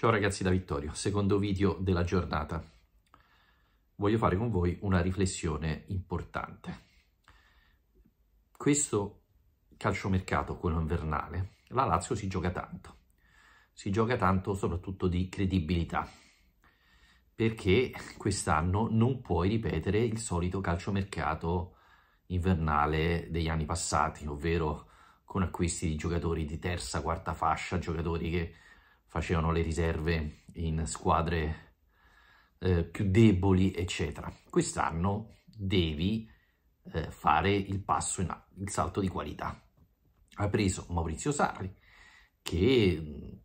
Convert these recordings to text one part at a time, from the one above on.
Ciao ragazzi da Vittorio, secondo video della giornata. Voglio fare con voi una riflessione importante. Questo calciomercato, quello invernale, la Lazio si gioca tanto. Si gioca tanto soprattutto di credibilità, perché quest'anno non puoi ripetere il solito calciomercato invernale degli anni passati, ovvero con acquisti di giocatori di terza, quarta fascia, giocatori che facevano le riserve in squadre eh, più deboli, eccetera. Quest'anno devi eh, fare il passo in il salto di qualità. Ha preso Maurizio Sarri, che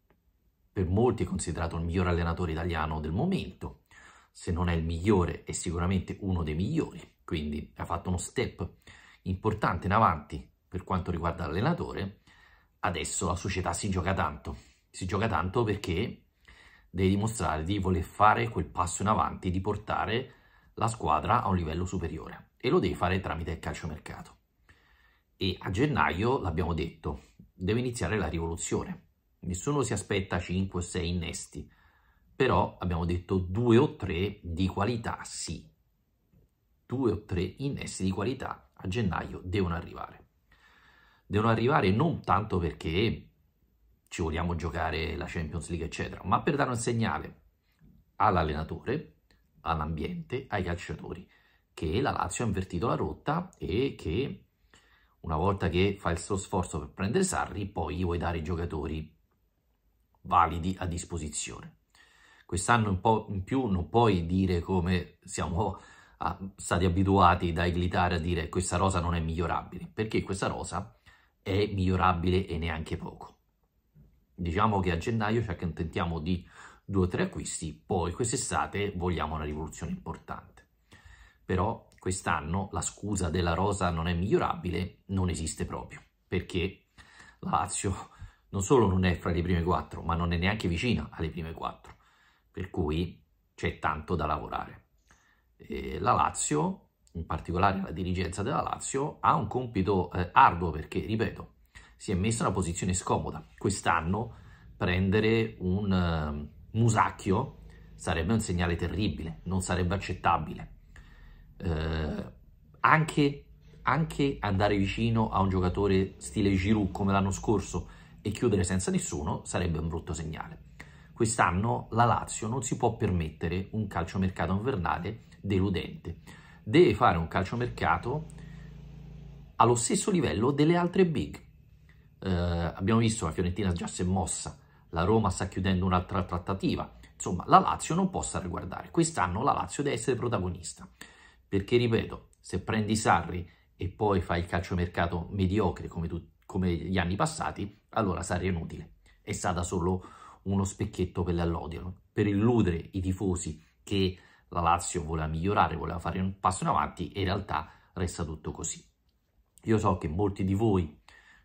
per molti è considerato il miglior allenatore italiano del momento, se non è il migliore è sicuramente uno dei migliori, quindi ha fatto uno step importante in avanti per quanto riguarda l'allenatore, adesso la società si gioca tanto, si gioca tanto perché devi dimostrare di voler fare quel passo in avanti, di portare la squadra a un livello superiore e lo devi fare tramite il calciomercato. E a gennaio, l'abbiamo detto, deve iniziare la rivoluzione. Nessuno si aspetta 5 o 6 innesti, però abbiamo detto 2 o 3 di qualità sì. 2 o 3 innesti di qualità a gennaio devono arrivare. Devono arrivare non tanto perché ci vogliamo giocare la Champions League, eccetera, ma per dare un segnale all'allenatore, all'ambiente, ai calciatori, che la Lazio ha invertito la rotta e che una volta che fa il suo sforzo per prendere Sarri, poi gli vuoi dare i giocatori validi a disposizione. Quest'anno un po' in più non puoi dire come siamo ah, stati abituati da Iglitare a dire questa rosa non è migliorabile, perché questa rosa è migliorabile e neanche poco. Diciamo che a gennaio ci accontentiamo di due o tre acquisti, poi quest'estate vogliamo una rivoluzione importante. Però quest'anno la scusa della rosa non è migliorabile non esiste proprio, perché la Lazio non solo non è fra le prime quattro, ma non è neanche vicina alle prime quattro, per cui c'è tanto da lavorare. E la Lazio, in particolare la dirigenza della Lazio, ha un compito eh, arduo perché, ripeto, si è messa in una posizione scomoda. Quest'anno prendere un uh, eh, musacchio sarebbe un segnale terribile, non sarebbe accettabile. Eh, anche, anche, andare vicino a un giocatore stile Giroud come l'anno scorso e chiudere senza nessuno sarebbe un brutto segnale. Quest'anno la Lazio non si può permettere un calciomercato invernale deludente. Deve fare un calciomercato allo stesso livello delle altre big. Eh, abbiamo visto la Fiorentina già si è mossa la Roma sta chiudendo un'altra trattativa, insomma la Lazio non può stare a guardare, quest'anno la Lazio deve essere protagonista, perché ripeto, se prendi Sarri e poi fai il calciomercato mediocre come, tu, come gli anni passati, allora Sarri è inutile, è stata solo uno specchietto per l'allodio, per illudere i tifosi che la Lazio voleva migliorare, voleva fare un passo in avanti e in realtà resta tutto così. Io so che molti di voi,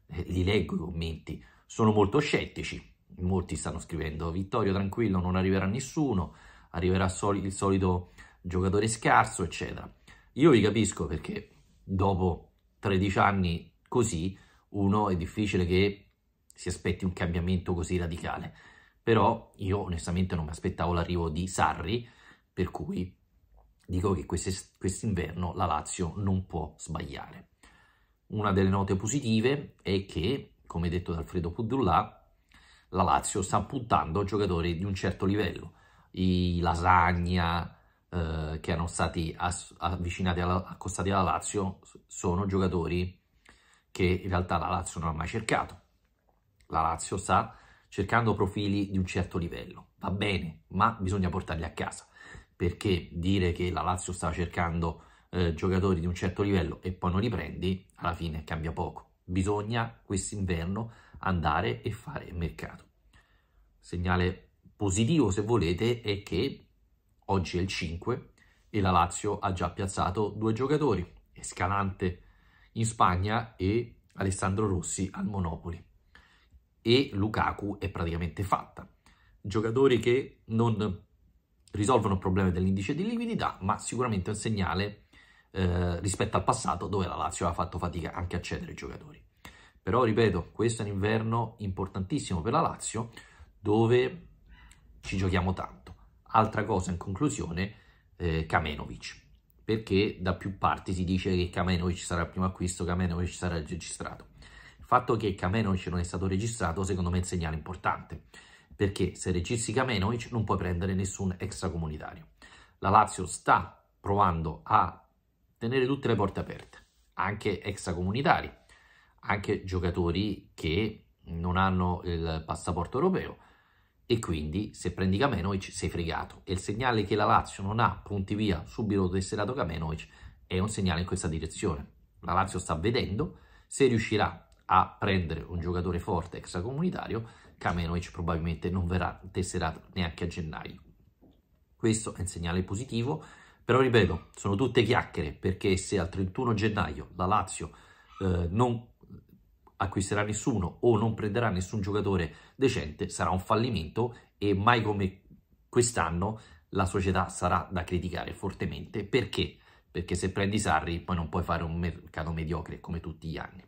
eh, li leggo i commenti, sono molto scettici, molti stanno scrivendo, Vittorio tranquillo, non arriverà nessuno, arriverà soli, il solito giocatore scarso, eccetera. Io vi capisco perché dopo 13 anni così, uno è difficile che si aspetti un cambiamento così radicale. Però io onestamente non mi aspettavo l'arrivo di Sarri, per cui dico che quest'inverno la Lazio non può sbagliare. Una delle note positive è che, come detto da Alfredo Pudullah, la Lazio sta puntando giocatori di un certo livello. I Lasagna eh, che erano stati avvicinati alla, accostati alla Lazio sono giocatori che in realtà la Lazio non ha mai cercato. La Lazio sta cercando profili di un certo livello. Va bene, ma bisogna portarli a casa, perché dire che la Lazio stava cercando eh, giocatori di un certo livello e poi non li prendi, alla fine cambia poco. Bisogna quest'inverno andare e fare mercato. Segnale positivo, se volete, è che oggi è il 5 e la Lazio ha già piazzato due giocatori, Escalante in Spagna e Alessandro Rossi al Monopoli. E Lukaku è praticamente fatta. Giocatori che non risolvono il problema dell'indice di liquidità, ma sicuramente è un segnale eh, rispetto al passato dove la Lazio ha fatto fatica anche a cedere i giocatori. Però, ripeto, questo è un inverno importantissimo per la Lazio, dove ci giochiamo tanto. Altra cosa, in conclusione, eh, Kamenovic, perché da più parti si dice che Kamenovic sarà il primo acquisto, Kamenovic sarà registrato. Il fatto che Kamenovic non è stato registrato, secondo me, è un segnale importante, perché se registri Kamenovic non puoi prendere nessun extracomunitario. La Lazio sta provando a tenere tutte le porte aperte, anche extracomunitari, anche giocatori che non hanno il passaporto europeo e quindi se prendi Kamenovic sei fregato. E il segnale che la Lazio non ha punti via subito tesserato Kamenovic è un segnale in questa direzione. La Lazio sta vedendo se riuscirà a prendere un giocatore forte extracomunitario, Kamenovic probabilmente non verrà tesserato neanche a gennaio. Questo è un segnale positivo, però ripeto, sono tutte chiacchiere perché se al 31 gennaio la Lazio eh, non acquisterà nessuno o non prenderà nessun giocatore decente, sarà un fallimento e mai come quest'anno la società sarà da criticare fortemente. Perché? Perché se prendi Sarri poi non puoi fare un mercato mediocre come tutti gli anni.